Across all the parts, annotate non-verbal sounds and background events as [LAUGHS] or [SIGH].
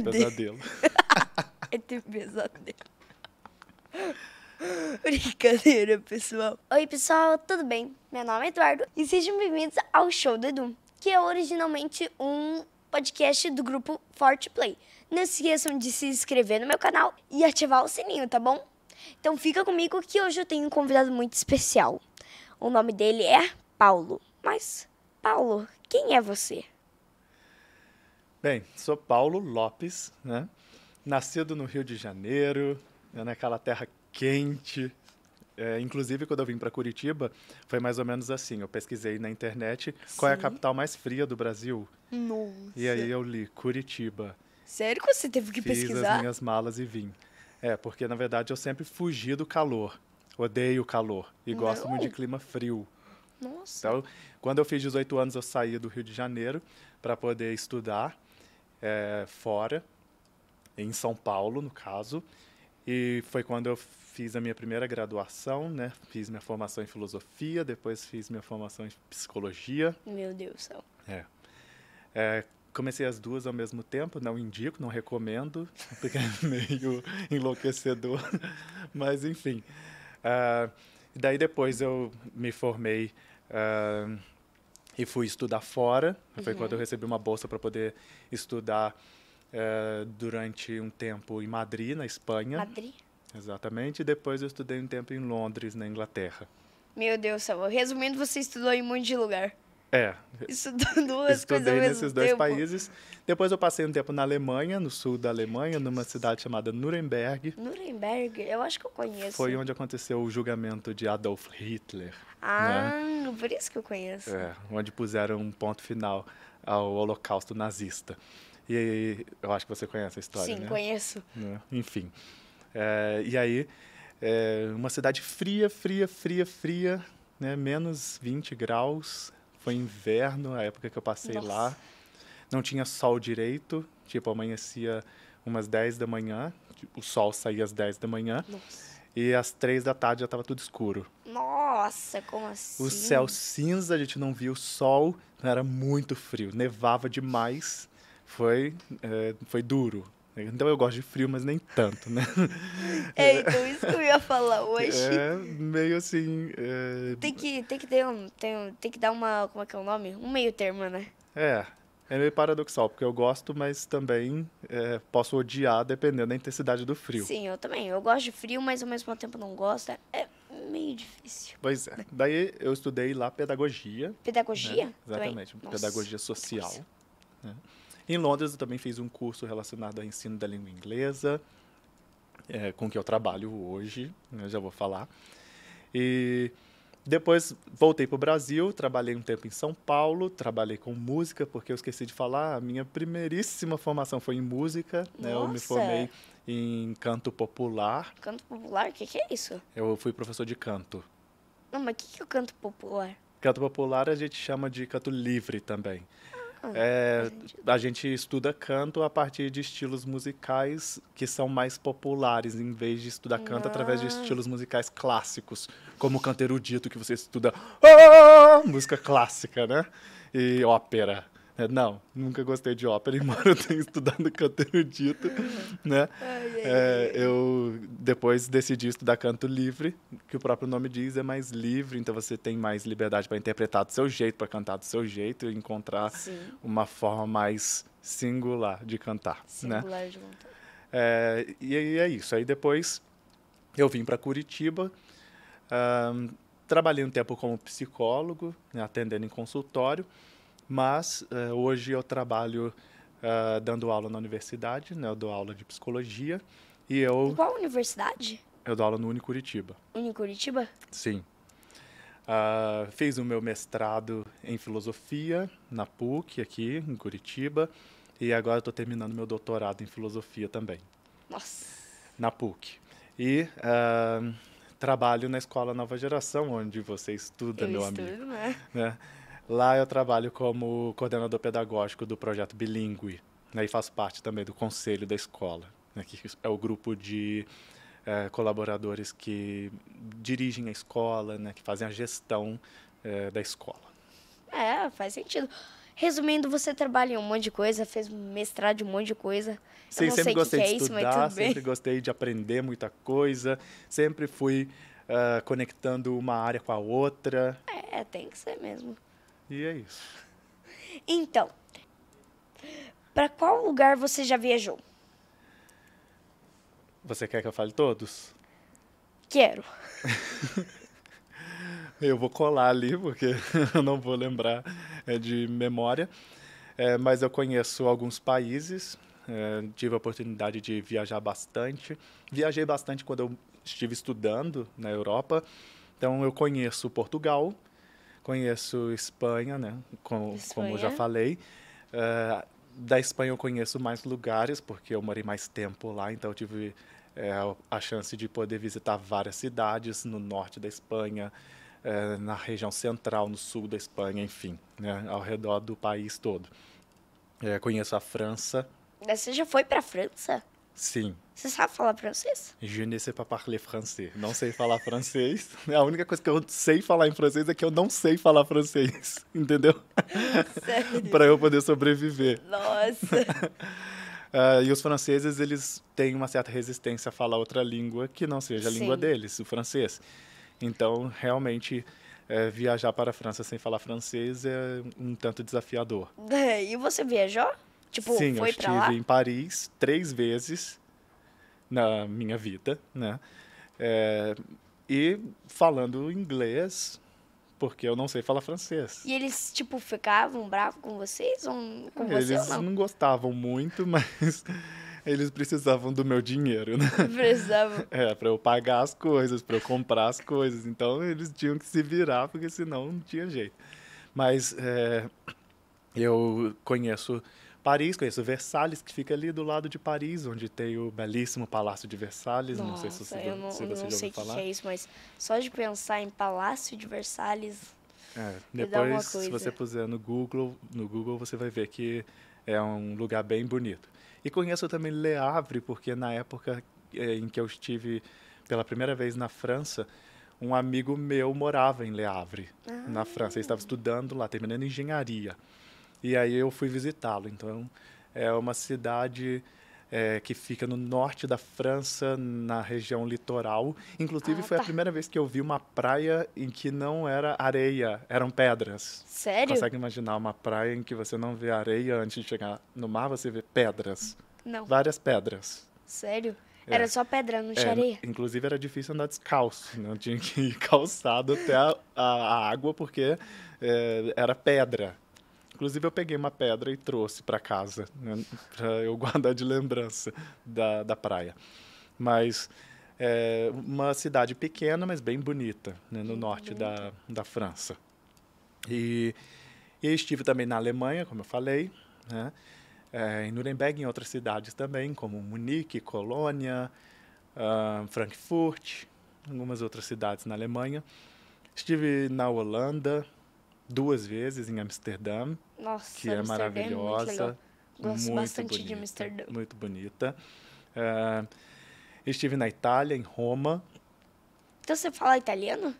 pesadelo. [LAUGHS] [LAUGHS] É tive tipo pesadelo. [LAUGHS] Brincadeira, pessoal. Oi, pessoal, tudo bem? Meu nome é Eduardo e sejam bem-vindos ao Show do Edu, que é originalmente um podcast do grupo Forte Play. Não se esqueçam de se inscrever no meu canal e ativar o sininho, tá bom? Então fica comigo que hoje eu tenho um convidado muito especial. O nome dele é Paulo. Mas, Paulo, quem é você? Bem, sou Paulo Lopes, né? Nascido no Rio de Janeiro, né? naquela terra quente. É, inclusive, quando eu vim para Curitiba, foi mais ou menos assim. Eu pesquisei na internet Sim. qual é a capital mais fria do Brasil. Nossa. E aí eu li Curitiba. Sério que você teve que Fiz pesquisar? Fiz as minhas malas e vim. É, porque na verdade eu sempre fugi do calor. Odeio calor e Não. gosto muito de clima frio. Nossa. Então, quando eu fiz 18 anos, eu saí do Rio de Janeiro para poder estudar é, fora, em São Paulo, no caso. E foi quando eu fiz a minha primeira graduação, né? Fiz minha formação em filosofia, depois fiz minha formação em psicologia. Meu Deus do céu. É. é comecei as duas ao mesmo tempo, não indico, não recomendo, [LAUGHS] porque é meio enlouquecedor, [LAUGHS] mas enfim. Uh, daí depois eu me formei uh, e fui estudar fora. Uhum. Foi quando eu uhum. recebi uma bolsa para poder estudar é, durante um tempo em Madrid, na Espanha. Madrid? Exatamente. E depois eu estudei um tempo em Londres, na Inglaterra. Meu Deus, Samuel. Resumindo, você estudou em um monte de lugar. É. Estudando Estudei nesses dois tempo. países. Depois eu passei um tempo na Alemanha, no sul da Alemanha, numa cidade chamada Nuremberg. Nuremberg? Eu acho que eu conheço. Foi onde aconteceu o julgamento de Adolf Hitler. Né? Ah, né? por isso que eu conheço. É, onde puseram um ponto final ao holocausto nazista. E eu acho que você conhece a história, Sim, né? conheço. Né? Enfim. É, e aí, é uma cidade fria, fria, fria, fria, né? menos 20 graus, foi inverno, a época que eu passei Nossa. lá. Não tinha sol direito, tipo, amanhecia umas 10 da manhã, o sol saía às 10 da manhã. Nossa. E às três da tarde já estava tudo escuro. Nossa, como assim? O céu cinza, a gente não via o sol, era muito frio, nevava demais, foi, é, foi duro. Então eu gosto de frio, mas nem tanto, né? [LAUGHS] É, então isso que eu ia falar hoje. É meio assim. É... Tem, que, tem, que ter um, tem, tem que dar uma. Como é que é o nome? Um meio termo, né? É. É meio paradoxal, porque eu gosto, mas também é, posso odiar dependendo da intensidade do frio. Sim, eu também. Eu gosto de frio, mas ao mesmo tempo não gosto. É meio difícil. Pois é. Daí eu estudei lá pedagogia. Pedagogia? Né? Exatamente. Também. Pedagogia Nossa, social. Né? Em Londres, eu também fiz um curso relacionado ao ensino da língua inglesa, é, com que eu trabalho hoje, eu né, já vou falar. E depois voltei para o Brasil, trabalhei um tempo em São Paulo, trabalhei com música, porque eu esqueci de falar, a minha primeiríssima formação foi em música. Né? Eu me formei é. em canto popular. Canto popular? O que, que, é isso? Eu fui professor de canto. Não, mas o que, que é o canto popular? Canto popular a gente chama de canto livre também. É, a gente estuda canto a partir de estilos musicais que são mais populares, em vez de estudar canto ah. através de estilos musicais clássicos, como o canto erudito, que você estuda ah, música clássica, né? E ópera. Né? Não, nunca gostei de ópera, [LAUGHS] embora eu tenha estudado canto erudito, né? É, eu depois decidi estudar canto livre, que o próprio nome diz, é mais livre, então você tem mais liberdade para interpretar do seu jeito, para cantar do seu jeito, e encontrar Sim. uma forma mais singular de cantar, né? singular né? de cantar. É, e é isso. Aí depois eu vim para Curitiba, um, trabalhei um tempo como psicólogo, né, atendendo em consultório. Mas uh, hoje eu trabalho uh, dando aula na universidade, né? Eu dou aula de psicologia e eu... Qual universidade? Eu dou aula no Unicuritiba. Unicuritiba? Sim. Uh, fiz o meu mestrado em filosofia na PUC, aqui em Curitiba, e agora estou terminando meu doutorado em filosofia também. Nossa! Na PUC. E uh, trabalho na Escola Nova Geração, onde você estuda, Eu meu estudo, amigo. Né? né? Lá eu trabalho como coordenador pedagógico do projeto bilíngue, né, e faço parte também do conselho da escola, né, que é o grupo de é, colaboradores que dirigem a escola, né, que fazem a gestão é, da escola. É, faz sentido. Resumindo, você trabalha em um monte de coisa, fez mestrado em um monte de coisa. Sim, sempre gostei é de estudar, sempre gostei de aprender muita coisa, sempre fui uh, conectando uma área com a outra. É, tem que ser mesmo. E é isso. Então, para qual lugar você já viajou? Você quer que eu fale todos? Quero. [LAUGHS] eu vou colar ali, porque [LAUGHS] eu não vou lembrar é, de memória. É, mas eu conheço alguns países, é, tive a oportunidade de viajar bastante. Viajei bastante quando eu estive estudando na Europa. Então, eu conheço Portugal, Conheço Espanha, né? Espanha. Como já falei. Uh, da Espanha eu conheço mais lugares, porque eu morei mais tempo lá, então eu tive é, a chance de poder visitar várias cidades no norte da Espanha, é, na região central, no sul da Espanha, enfim, né, ao redor do país todo. É, conheço a França. Você já foi para a França? Sim. Você sabe falar francês? Je ne sais pas parler français. Não sei falar francês. A única coisa que eu sei falar em francês é que eu não sei falar francês. [LAUGHS] Entendeu? Sério? para eu poder sobreviver. Nossa. Uh, [LAUGHS] e os franceses, eles têm uma certa resistência a falar outra língua que não seja a Sim. língua deles, o francês. Então, realmente, é, viajar para a França sem falar francês é um tanto desafiador. [LAUGHS] e você viajou? Tipo, Sim, foi eu estive lá? em Paris três vezes na minha vida, né? É, e falando inglês, porque eu não sei falar francês. E eles, tipo, ficavam bravos com vocês? Ou com eles é, você, ou não? não gostavam muito, [LAUGHS] mas eles precisavam do meu dinheiro, né? Precisavam. [LAUGHS] É, pra eu pagar as coisas, pra eu comprar as coisas. Então, eles tinham que se virar, porque senão não tinha jeito. Mas é, eu conheço Paris, conheço Versalhes, que fica ali do lado de Paris, onde tem o belíssimo Palácio de Versalhes. Nossa, não sei se você, eu não, se você não sei o que, é isso, mas só de pensar em Palácio de Versalhes. É, depois, se você puser no Google, no Google, você vai ver que é um lugar bem bonito. E conheço também Le Havre, porque na época eh, em que eu estive pela primeira vez na França, um amigo meu morava em Le Havre, ah. na França. Ele estava ah. estudando lá, terminando engenharia. E aí eu fui visitá-lo. Então, é uma cidade é, que fica no norte da França, na região litoral. Inclusive, ah, foi a tá. primeira vez que eu vi uma praia em que não era areia, eram pedras. Sério? Consegue imaginar uma praia em que você não vê areia antes de chegar no mar, você vê pedras? Não. Várias pedras. Sério? É. Era só pedra, não tinha é, areia? Inclusive, era difícil andar descalço. Não né? tinha que ir [LAUGHS] calçado até a, a, a água, porque é, era pedra. Inclusive, eu peguei uma pedra e trouxe para casa, né, para eu [LAUGHS] guardar de lembrança da, da praia. Mas é uma cidade pequena, mas bem bonita, né, no norte da, da França. E, e estive também na Alemanha, como eu falei, né, é, em Nuremberg e em outras cidades também, como Munique, Colônia, uh, Frankfurt, algumas outras cidades na Alemanha. Estive na Holanda, duas vezes em Amsterdã, Nossa, que é maravilhosa. É muito Gosto muito bastante bonita, de Amsterdã. Muito bonita. Uh, estive na Itália, em Roma. Então você fala italiano?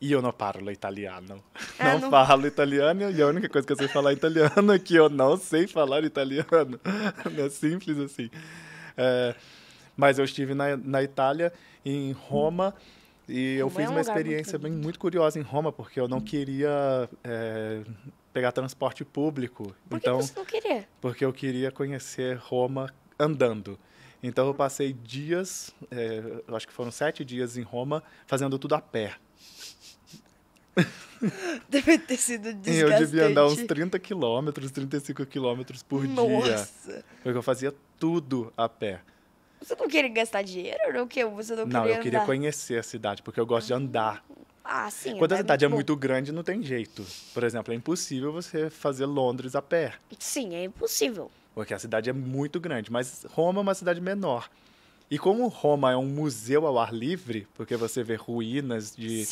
E eu não falo italiano. Ah, não, não, falo italiano e a única coisa que eu sei falar italiano é que eu não sei falar italiano. [LAUGHS] É simples assim. É, mas eu estive na, na Itália, em Roma, hum. E eu é fiz é um uma experiência muito, bem, muito curiosa em Roma, porque eu não uhum. queria é, pegar transporte público. Por então, que você não queria? Porque eu queria conhecer Roma andando. Então eu passei dias, é, eu acho que foram sete dias em Roma, fazendo tudo a pé. [LAUGHS] Deve ter sido desgastante. [LAUGHS] Eu devia andar uns 30 quilômetros, 35 quilômetros por Nossa. dia. Porque eu fazia tudo a pé. Você não queria gastar dinheiro? Não, que você não, não eu queria andar. conhecer a cidade, porque eu gosto de andar. Ah, sim. Quando a é cidade é muito, é muito grande, não tem jeito. Por exemplo, é impossível você fazer Londres a pé. Sim, é impossível. Porque a cidade é muito grande, mas Roma é uma cidade menor. E como Roma é um museu ao ar livre, porque você vê ruínas de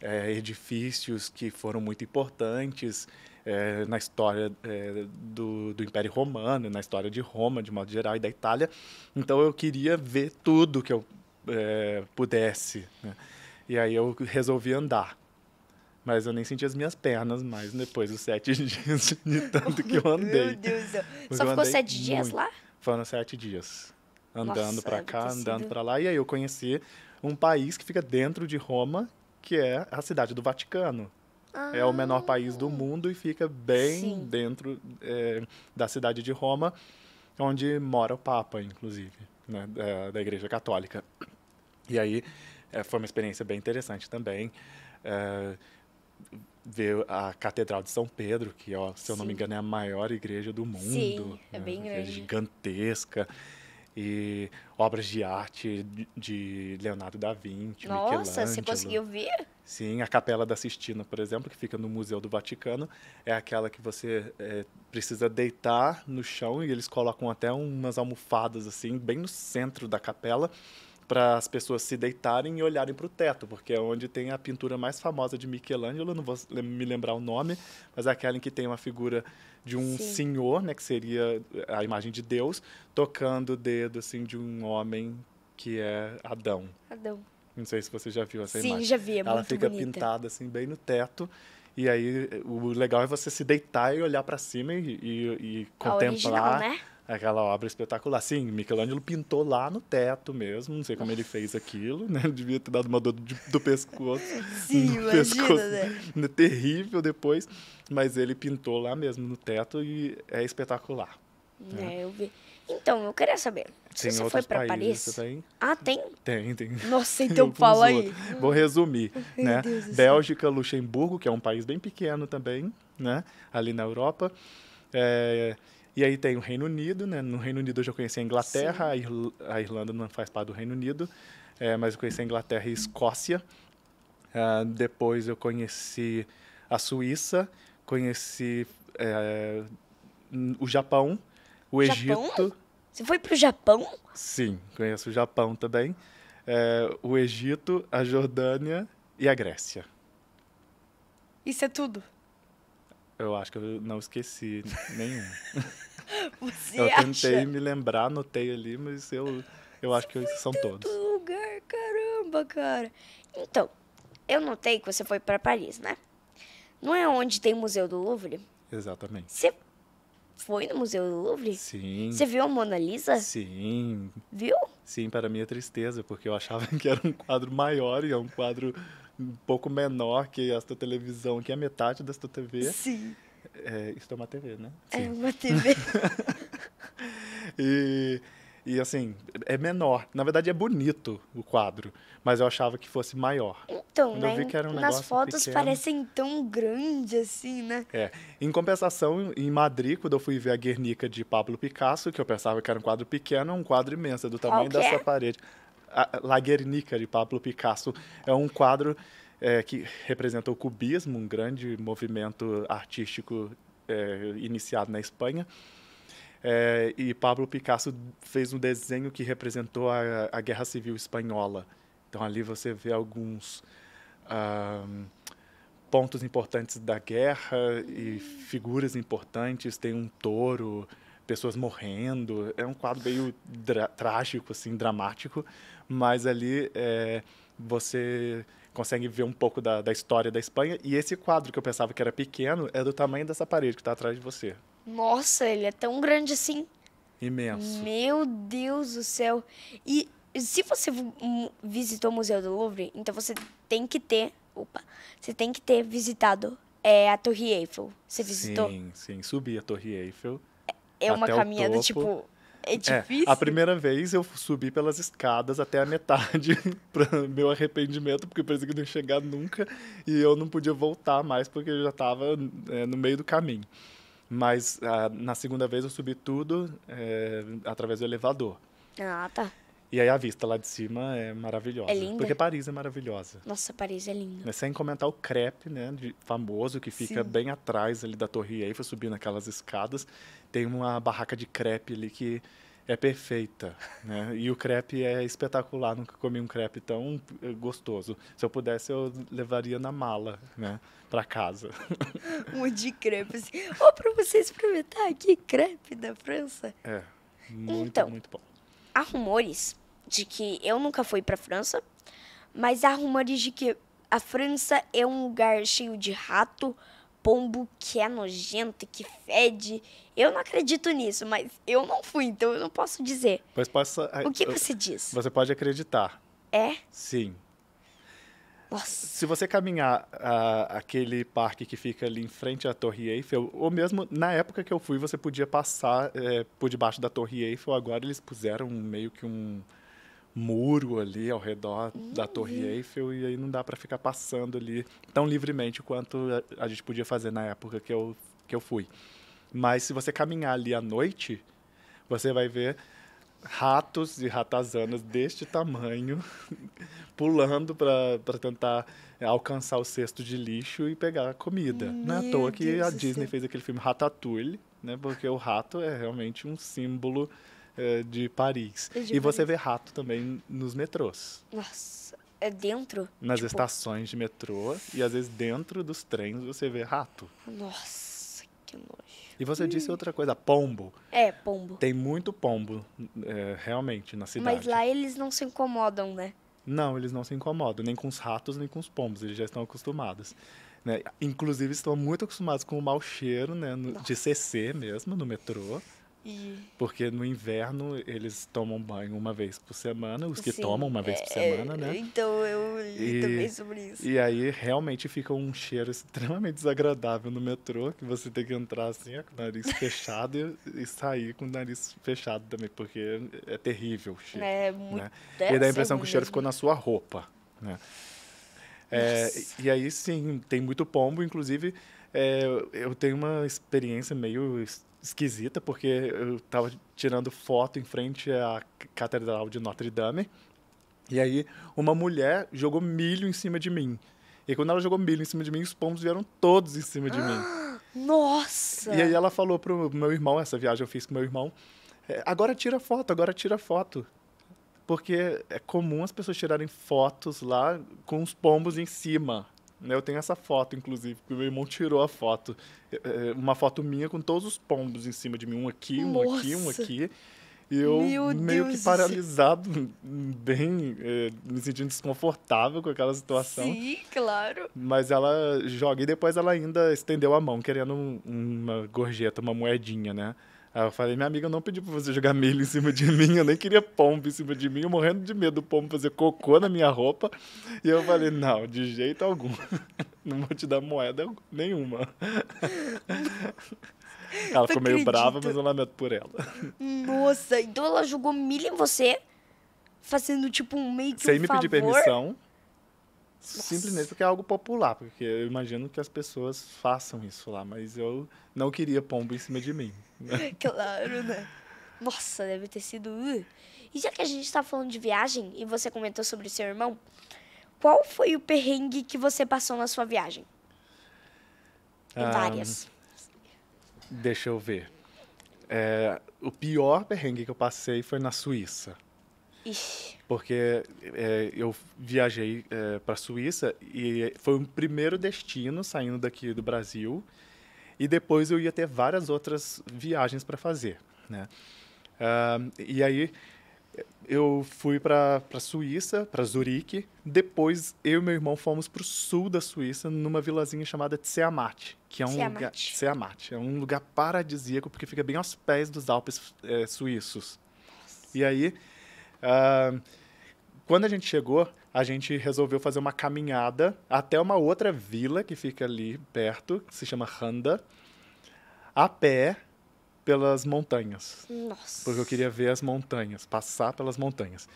é, edifícios que foram muito importantes é, na história é, do, do Império Romano, na história de Roma, de modo geral, e da Itália. Então eu queria ver tudo que eu é, pudesse. Né? E aí eu resolvi andar. Mas eu nem senti as minhas pernas mais depois dos sete [LAUGHS] dias de tanto que eu andei. Meu Deus! Só ficou sete dias lá? Foram sete dias andando para é cá, andando para lá. E aí eu conheci um país que fica dentro de Roma, que é a cidade do Vaticano. Ah. É o menor país do ah. mundo e fica bem Sim. dentro é, da cidade de Roma, onde mora o Papa, inclusive, né, da, da, Igreja Católica. E aí é, foi uma experiência bem interessante também. É, ver a Catedral de São Pedro, que, ó, se eu Sim. não me engano, é a maior igreja do mundo. Sim, é né, bem né? grande. É gigantesca e obras de arte de Leonardo da Vinci, Nossa, você conseguiu ver? Sim, a Capela da Sistina, por exemplo, que fica no Museu do Vaticano, é aquela que você é, precisa deitar no chão e eles colocam até umas almofadas assim, bem no centro da capela para as pessoas se deitarem e olharem para o teto, porque é onde tem a pintura mais famosa de Michelangelo, não vou me lembrar o nome, mas é aquela em que tem uma figura de um Sim. senhor, né, que seria eh, a imagem de Deus, tocando o dedo assim de um homem que é Adão. Adão. Não sei se você já viu essa Sim, imagem. Sim, já vi, é Ela fica bonita. pintada assim bem no teto. E aí, eh, o legal é você se deitar e olhar para cima e, e, e contemplar. Original, né? aquela obra espetacular. Sim, Michelangelo pintou lá no teto mesmo, não sei como ele fez aquilo, né? Ele [LAUGHS] devia ter dado uma dor do, do pescoço. Sim, [LAUGHS] do imagina, pescoço, né? né? Terrível depois, mas ele pintou lá mesmo no teto e é espetacular. Né? É, né? eu vi. Então, eu queria saber. Tem você foi para Paris? Tem? Tá ah, tem? Tem, tem. Nossa, [LAUGHS] então fala aí. Vou resumir, Meu né? Deus Bélgica, Deus. Luxemburgo, que é um país bem pequeno também, né? Ali na Europa. É, e aí tem o Reino Unido, né? No Reino Unido eu já conheci a Inglaterra, a, Irl a, Irlanda não faz parte do Reino Unido, é, mas eu conheci a Inglaterra e a Escócia. Uh, depois eu conheci a Suíça, conheci é, o Japão, o Japão? Egito. Você foi para o Japão? Sim, conheço o Japão também. É, o Egito, a Jordânia e a Grécia. Isso é tudo? Eu acho que eu não esqueci nenhum. [LAUGHS] [LAUGHS] Você eu tentei acha? me lembrar, anotei ali, mas eu, eu acho que são todos. lugar, caramba, cara. Então, eu notei que você foi para Paris, né? Não é onde tem o Museu do Louvre? Exatamente. Você foi no Museu do Louvre? Sim. Você viu a Mona Lisa? Sim. Viu? Sim, para minha é tristeza, porque eu achava [LAUGHS] que era um quadro maior e é um quadro um pouco menor que esta televisão, que é metade desta TV. Sim. É, isso é uma TV, né? É Sim. É uma TV. [LAUGHS] e, e assim, é menor. Na verdade é bonito o quadro, mas eu achava que fosse maior. Então, né? Eu vi que era um nas fotos pequeno. parecem tão grande assim, né? É. Em compensação, em Madrid, quando eu fui ver a Guernica de Pablo Picasso, que eu pensava que era um quadro pequeno, é um quadro imenso, é do tamanho dessa parede. A La Guernica de Pablo Picasso é um quadro é, que representa o cubismo, um grande movimento artístico é, iniciado na Espanha. É, e Pablo Picasso fez um desenho que representou a, a Guerra Civil Espanhola. Então ali você vê alguns pontos importantes da guerra e figuras importantes. Tem um touro, pessoas morrendo. É um quadro meio trágico, assim, dramático, mas ali é, você consegue ver um pouco da, da história da Espanha. E esse quadro que eu pensava que era pequeno é do tamanho dessa parede que está atrás de você. Nossa, ele é tão grande assim. Imenso. Meu Deus do céu. E se você hum, visitou o Museu do Louvre, então você tem que ter. Opa! Você tem que ter visitado é, a Torre Eiffel. Você visitou? Sim, sim. Subi a Torre Eiffel. É uma caminhada, tipo, é difícil. É, a primeira vez eu subi pelas escadas até a metade, [LAUGHS] para meu arrependimento, porque eu pensei que não ia chegar nunca e eu não podia voltar mais porque eu já estava é, no meio do caminho. Mas a, ah, na segunda vez eu subi tudo é, através do elevador. Ah, tá. E aí a vista lá de cima é maravilhosa. É linda. Porque Paris é maravilhosa. Nossa, Paris é linda. sem comentar o crepe, né, de, famoso, que fica Sim. bem atrás ali da Torre Eiffel, subindo aquelas escadas tem uma barraca de crepe ali que é perfeita, né? E o crepe é espetacular, nunca comi um crepe tão eh, gostoso. Se eu pudesse, eu levaria na mala, né? Pra casa. [LAUGHS] Um de crepe, assim. Ó, oh, pra você experimentar aqui, crepe da França. É, muito, então, muito bom. Há rumores de que eu nunca fui pra França, mas há rumores de que a França é um lugar cheio de rato, pombo que é nojento, e que fede. Eu não acredito nisso, mas eu não fui, então eu não posso dizer. Pois possa, o que você diz? Você pode acreditar. É? Sim. Nossa. Se você caminhar aquele parque que fica ali em frente à Torre Eiffel, ou mesmo na época que eu fui, você podia passar é, por debaixo da Torre Eiffel. Agora eles puseram meio que um muro ali ao redor uhum. da Torre Eiffel e aí não dá para ficar passando ali tão livremente quanto a, a, gente podia fazer na época que eu, que eu fui. Mas se você caminhar ali à noite, você vai ver ratos e ratazanas deste tamanho [LAUGHS] pulando para tentar alcançar o cesto de lixo e pegar comida. Meu não é à toa que Deus a Disney fez aquele filme Ratatouille, né? Porque o rato é realmente um símbolo eh, de Paris. De e Paris. você vê rato também nos metrôs. Nossa, é dentro? Nas tipo... estações de metrô e às vezes dentro dos trens você vê rato. Nossa, que nojo. E você hum. disse outra coisa, pombo. É, pombo. Tem muito pombo, é, realmente, na cidade. Mas lá eles não se incomodam, né? Não, eles não se incomodam, nem com os ratos, nem com os pombos, eles já estão acostumados. Né? Inclusive, estão muito acostumados com o mau cheiro né? No, de CC mesmo, no metrô. E... Porque no inverno eles tomam banho uma vez por semana, os que Sim, tomam uma vez por é, semana, né? Então eu li e, também sobre isso. E aí realmente fica um cheiro extremamente desagradável no metrô, que você tem que entrar assim, com o nariz [LAUGHS] fechado e, e, sair com o nariz fechado também, porque é terrível o é cheiro. É, muito né? E dá a impressão que o cheiro ficou na sua roupa, né? É, e aí sim, tem muito pombo, inclusive é, eu tenho uma experiência meio esquisita, porque eu estava tirando foto em frente à Catedral de Notre Dame. E aí, uma mulher jogou milho em cima de mim. E quando ela jogou milho em cima de mim, os pombos vieram todos em cima de mim. [GASPS] Nossa! E aí ela falou pro meu irmão, essa viagem eu fiz com meu irmão, é, agora tira foto, agora tira foto. Porque é comum as pessoas tirarem fotos lá com os pombos em cima. Né? Eu tenho essa foto, inclusive, porque meu irmão tirou a foto. É, é, uma foto minha com todos os pombos em cima de mim. Um aqui, um Nossa. aqui, um aqui. E eu meu meio Deus que paralisado, [LAUGHS] bem, eh, me sentindo desconfortável com aquela situação. Sim, claro. Mas ela joga e depois ela ainda estendeu a mão, querendo uma gorjeta, uma moedinha, né? Aí eu falei, minha amiga, eu não pedi pra você jogar milho em cima de mim, eu nem queria pombo em cima de mim, eu morrendo de medo do pombo fazer cocô na minha roupa. E eu falei, não, de jeito algum. [LAUGHS] Não vou te dar moeda nenhuma. [LAUGHS] Ela ficou meio brava, mas eu lamento por ela. Nossa, então ela jogou milho em você, fazendo tipo um meio que Sem um me favor. pedir permissão. Simplesmente porque é algo popular, porque eu imagino que as pessoas façam isso lá, mas eu não queria pombo em cima de mim. [LAUGHS] Claro, né? Nossa, deve ter sido. Uh. E já que a gente está falando de viagem e você comentou sobre seu irmão, qual foi o perrengue que você passou na sua viagem? Ah, várias. Deixa eu ver. É, o pior perrengue que eu passei foi na Suíça. Porque é, eu viajei é, para a Suíça e foi o primeiro destino saindo daqui do Brasil. E depois eu ia ter várias outras viagens para fazer, né? Uh, e aí eu fui para a Suíça, para Zurique. Depois eu e meu irmão fomos para o sul da Suíça, numa vilazinha chamada Tseamat, que é um Tseamat. lugar Tseamat, é um lugar paradisíaco porque fica bem aos pés dos Alpes é, suíços. Nossa. E aí Uh, quando a gente chegou, a gente resolveu fazer uma caminhada até uma outra vila que fica ali perto, que se chama Randa, a pé pelas montanhas. Nossa. Porque eu queria ver as montanhas, passar pelas montanhas.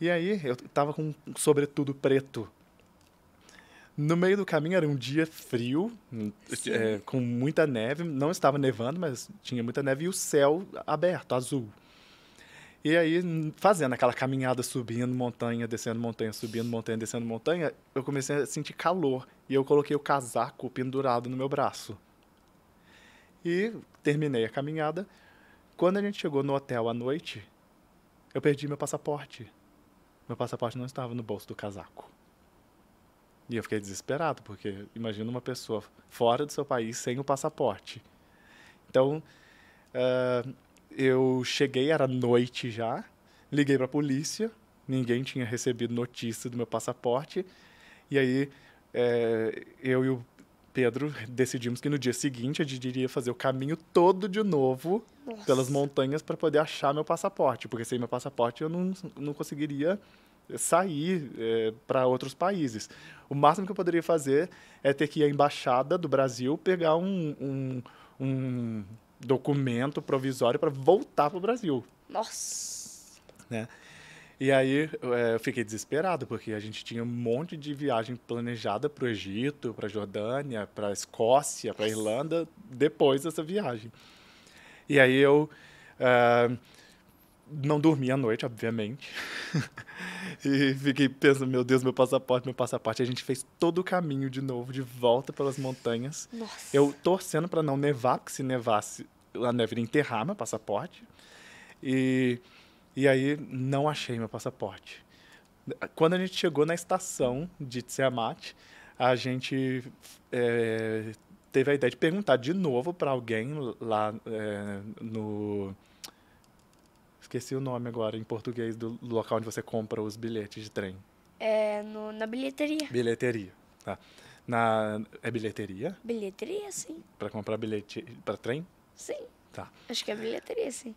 E aí eu tava com um sobretudo preto. No meio do caminho era um dia frio, é, com muita neve. Não estava nevando, mas tinha muita neve e o céu aberto, azul. E aí, fazendo aquela caminhada, subindo montanha, descendo montanha, subindo montanha, descendo montanha, eu comecei a sentir calor. E eu coloquei o casaco pendurado no meu braço. E terminei a caminhada. Quando a gente chegou no hotel à noite, eu perdi meu passaporte. Meu passaporte não estava no bolso do casaco. E eu fiquei desesperado, porque imagina uma pessoa fora do seu país sem o passaporte. Então, uh, eu cheguei, era noite já, liguei para a polícia, ninguém tinha recebido notícia do meu passaporte, e aí é, eu e o Pedro decidimos que no dia seguinte a gente iria fazer o caminho todo de novo Nossa. pelas montanhas para poder achar meu passaporte, porque sem meu passaporte eu não, não conseguiria sair é, eh, para outros países. O máximo que eu poderia fazer é ter que ir à embaixada do Brasil pegar um, um, um documento provisório para voltar para o Brasil. Nossa! Né? E aí é, eu fiquei desesperado, porque a gente tinha um monte de viagem planejada para o Egito, para a Jordânia, para a Escócia, para a Irlanda, depois dessa viagem. E aí eu é, não dormi à noite, obviamente. [LAUGHS] e fiquei pensando, meu Deus, meu passaporte, meu passaporte. A gente fez todo o caminho de novo, de volta pelas montanhas. Nossa. Eu torcendo para não nevar, porque se nevasse, a na vida enterrar meu passaporte. E, e aí não achei meu passaporte. Quando a gente chegou na estação de Tseamate, a gente é, teve a ideia de perguntar de novo para alguém lá é, no. Esqueci o nome agora em português do local onde você compra os bilhetes de trem. É no, na bilheteria. Bilheteria, tá. Na, é bilheteria? Bilheteria, sim. Para comprar bilhete para trem? Sim. Tá. Acho que é bilheteria, sim.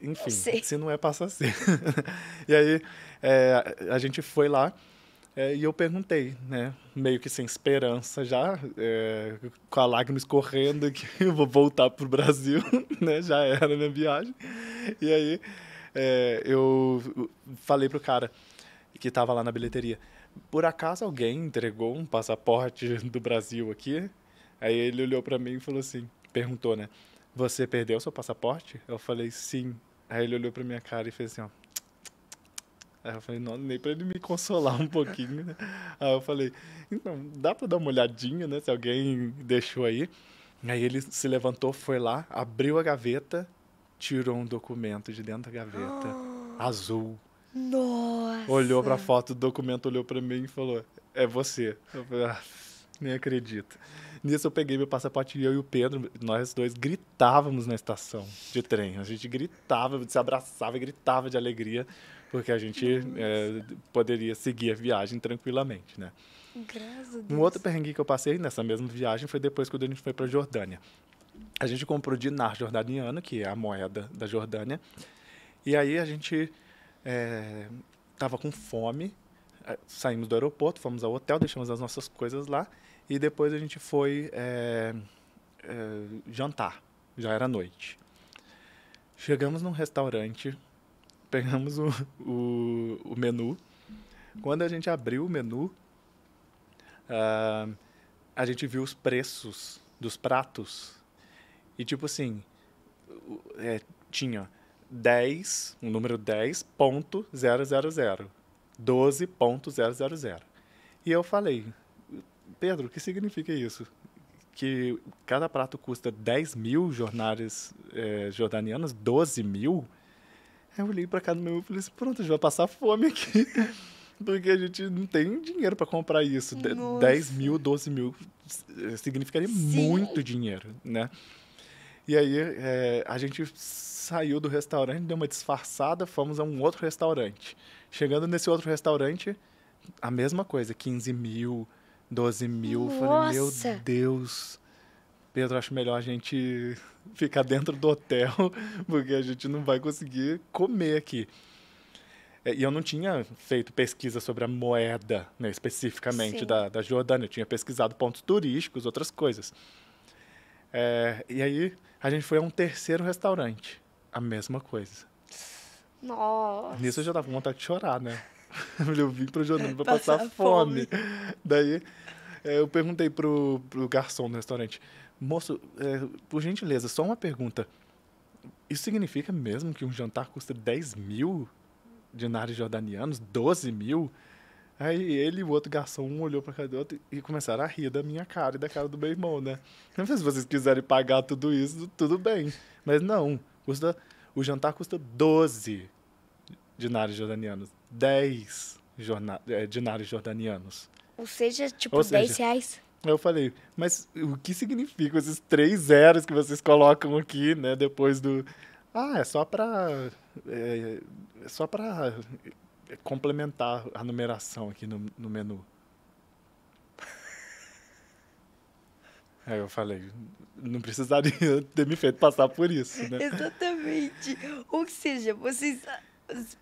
Enfim, não se não é, passa a ser. [LAUGHS] e aí, é, a gente foi lá é, e eu perguntei, né? Meio que sem esperança já, é, com a lágrima escorrendo que [LAUGHS] eu vou voltar pro Brasil, [LAUGHS] né? Já era minha viagem. E aí, é, eu falei pro cara que tava lá na bilheteria, por acaso alguém entregou um passaporte do Brasil aqui? Aí ele olhou para mim e falou assim, perguntou, né? Você perdeu seu passaporte? Eu falei, sim. Aí ele olhou pra minha cara e fez assim, ó. Aí eu falei, não, nem pra ele me consolar um pouquinho, né? Aí eu falei, então, dá pra dar uma olhadinha, né? Se alguém deixou aí. Aí ele se levantou, foi lá, abriu a gaveta, tirou um documento de dentro da gaveta, oh, [GASPS] azul. Nossa! Olhou pra foto do documento, olhou pra mim e falou, é você. Eu falei, ah, nem acredito. Nisso eu peguei meu passaporte e eu e o Pedro, nós dois gritávamos na estação de trem. A gente gritava, se abraçava e gritava de alegria, porque a gente é, poderia seguir a viagem tranquilamente, né? Graças a Deus. Um outro perrengue que eu passei nessa mesma viagem foi depois quando a gente foi para Jordânia. A gente comprou dinar jordaniano, que é a moeda da Jordânia. E aí a gente estava é, com fome, é, saímos do aeroporto, fomos ao hotel, deixamos as nossas coisas lá e depois a gente foi é, é, jantar, já era noite. Chegamos num restaurante, pegamos o, o, o menu. Quando a gente abriu o menu, uh, a gente viu os preços dos pratos. E tipo assim, é, tinha 10, o um número 10.000, 12.000. E eu falei, Pedro, o que significa isso? Que cada prato custa 10 mil jornais é, jordanianos, 12 mil? eu olhei para cá do meu e falei assim, pronto, a gente vai passar fome aqui. [LAUGHS] Porque a gente não tem dinheiro para comprar isso. Nossa. 10 mil, 12 mil significaria Sim. muito dinheiro, né? E aí é, a gente saiu do restaurante, deu uma disfarçada, fomos a um outro restaurante. Chegando nesse outro restaurante, a mesma coisa, 15 mil, 12 mil. Nossa. Falei, meu Deus. Pedro, acho melhor a gente [LAUGHS] ficar dentro do hotel, [LAUGHS] porque a gente não vai conseguir comer aqui. É, e eu não tinha feito pesquisa sobre a moeda, né, especificamente da, da Jordânia. Eu tinha pesquisado pontos turísticos, outras coisas. É, e aí, a gente foi a um terceiro restaurante. A mesma coisa. Nossa. Nisso eu já tava com vontade de chorar, né? Eu vim para Jordânia para passar, passar fome. fome. Daí é, eu perguntei pro, pro garçom do restaurante, moço, é, por gentileza, só uma pergunta. Isso significa mesmo que um jantar custa 10 mil dinários jordanianos? 12 mil? Aí ele e o outro garçom, um olhou pra cara do outro e começaram a rir da minha cara e da cara do meu irmão, né? Não sei se vocês quiserem pagar tudo isso, tudo bem. Mas não, custa, o jantar custa 12 dinários jordanianos. 10 é, dinários jordanianos. Ou seja, tipo Ou 10 reais. Eu falei, mas o que significam esses três zeros que vocês colocam aqui, né? Depois do. Ah, é só para. É, é só para complementar a numeração aqui no, no menu. [LAUGHS] Aí eu falei, não precisaria [LAUGHS] ter me feito passar por isso, né? Exatamente. Ou seja, vocês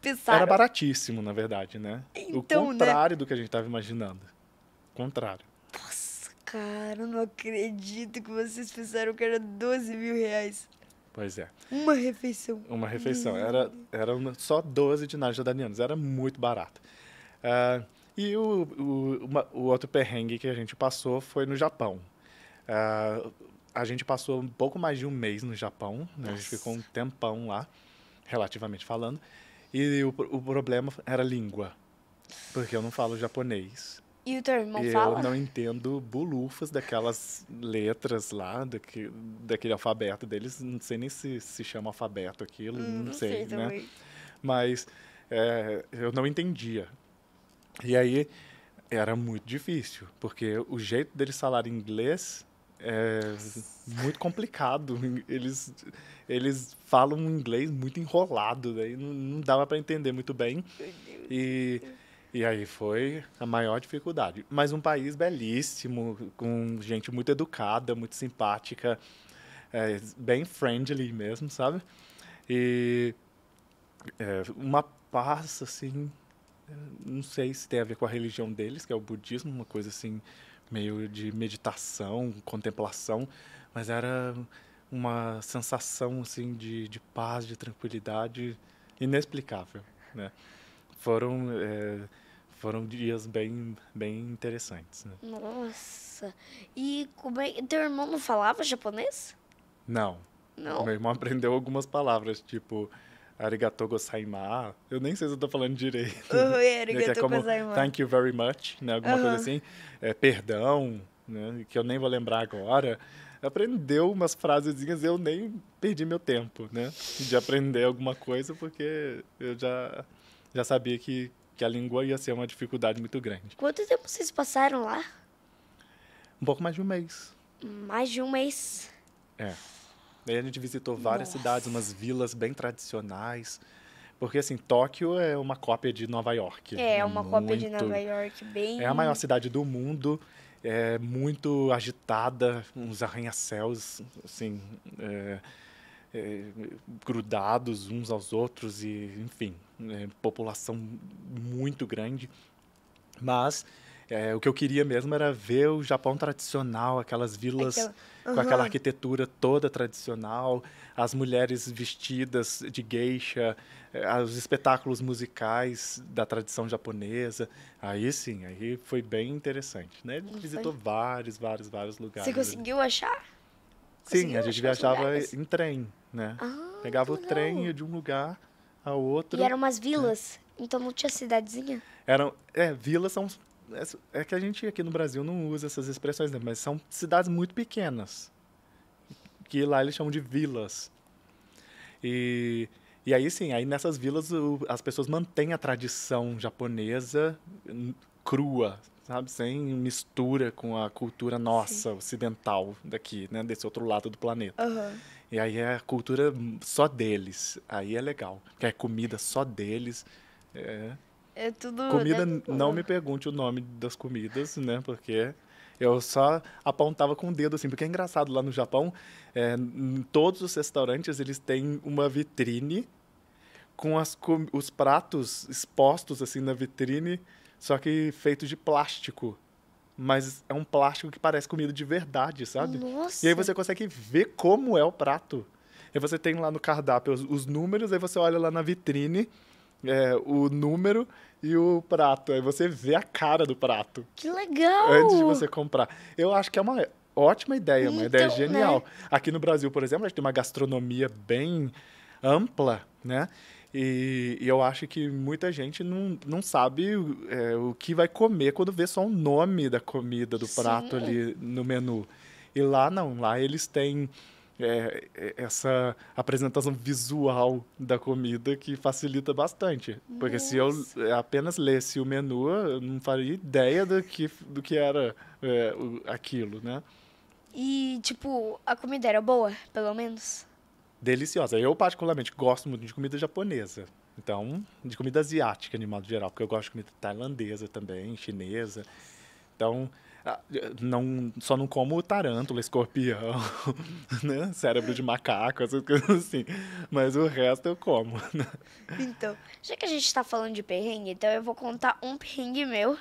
Pensaram. Era baratíssimo, na verdade, né? Então, o né? contrário né? do que a gente estava imaginando. Contrário. Nossa, cara, eu não acredito que vocês pensaram que era 12 mil reais. Pois é. Uma refeição. Uma refeição. Era, era só 12 dinários jordanianos. Era muito barato. Uh, e o, o, uma, o, outro perrengue que a gente passou foi no Japão. Uh, a gente passou um pouco mais de um mês no Japão. Né? A gente ficou um tempão lá, relativamente falando. E o, o problema era língua. Porque eu não falo japonês. E o teu irmão eu fala? Eu não entendo bulufas daquelas letras lá, daqui, daquele alfabeto deles. Não sei nem se se chama alfabeto aquilo, hum, não, não, sei, sei né? Também. Mas é, eu não entendia. E aí era muito difícil, porque o jeito deles falar inglês é muito complicado. Eles, eles falam um inglês muito enrolado, daí não, não dava para entender muito bem. E, e aí foi a maior dificuldade. Mas um país belíssimo, com gente muito educada, muito simpática, é, bem friendly mesmo, sabe? E é, uma paz, assim, não sei se tem a ver com a religião deles, que é o budismo, uma coisa assim meio de meditação, contemplação, mas era uma sensação assim de, de paz, de tranquilidade inexplicável, né? Foram é, foram dias bem bem interessantes. Né? Nossa. E como é... teu irmão não falava japonês? Não. Não. Meu irmão [LAUGHS] aprendeu algumas palavras tipo Arigatou gozaimasu. Eu nem sei se eu tô falando direito. Uh, é, arigato né, é como gozaimasu. Thank you very much, né? Alguma coisa uhum. assim. É, perdão, né? Que eu nem vou lembrar agora. Aprendeu umas frasezinhas, eu nem perdi meu tempo, né? De aprender alguma coisa, porque eu já, já sabia que, que a língua ia ser uma dificuldade muito grande. Quanto tempo vocês passaram lá? Um pouco mais de um mês. Mais de um mês? É. Aí a gente visitou várias Nossa. cidades, umas vilas bem tradicionais. Porque, assim, Tóquio é uma cópia de Nova York. É, é uma muito... cópia de Nova York, bem... É a maior cidade do mundo, é muito agitada, hum. uns arranha-céus, assim, é, é, grudados uns aos outros e, enfim, é, população muito grande. Mas é, o que eu queria mesmo era ver o Japão tradicional, aquelas vilas aquela... Uhum. com aquela arquitetura toda tradicional, as mulheres vestidas de geisha, eh, os espetáculos musicais da tradição japonesa. Aí sim, aí foi bem interessante. Né? gente visitou foi... vários, vários, vários lugares. Você conseguiu achar? Sim, conseguiu a gente viajava em trem, né? Ah, Pegava o trem de um lugar a outro. E eram umas né? vilas? É. Então não tinha cidadezinha? Eram, é, vilas são é que a gente aqui no Brasil não usa essas expressões, né? mas são cidades muito pequenas. Que lá eles chamam de vilas. E, e aí sim, aí nessas vilas o, as pessoas mantêm a tradição japonesa crua, sabe? Sem mistura com a cultura nossa, sim. ocidental daqui, né? Desse outro lado do planeta. Uhum. E aí é a cultura só deles. Aí é legal. Porque é comida só deles. É, é tudo. Comida, né? não me pergunte o nome das comidas, né? Porque eu só apontava com o dedo, assim, porque é engraçado lá no Japão, é, em todos os restaurantes eles têm uma vitrine com as, os pratos expostos assim na vitrine, só que feitos de plástico. Mas é um plástico que parece comida de verdade, sabe? Nossa. E aí você consegue ver como é o prato. E você tem lá no cardápio os, os números, aí você olha lá na vitrine, é, o número e o prato. Aí você vê a cara do prato. Que legal! Antes de você comprar. Eu acho que é uma ótima ideia, uma então, ideia né? genial. Né? Aqui no Brasil, por exemplo, a gente tem uma gastronomia bem ampla, né? E, e eu acho que muita gente não, não sabe é, o que vai comer quando vê só o nome da comida, do Sim. prato ali no menu. E lá não, lá eles têm é, é, essa apresentação visual da comida que facilita bastante. Nossa. Porque se eu apenas lesse o menu, eu não faria ideia do que, do que era é, o, aquilo, né? E, tipo, a comida era boa, pelo menos? Deliciosa. Eu, particularmente, gosto muito de comida japonesa. Então, de comida asiática, de modo geral, porque eu gosto de comida tailandesa também, chinesa. Então, ah, não, só não como tarântula, escorpião, [LAUGHS] né? cérebro de macaco, essas coisas assim. Mas o resto eu como. [LAUGHS] Né? Então, já que a gente está falando de perrengue, então eu vou contar um perrengue meu.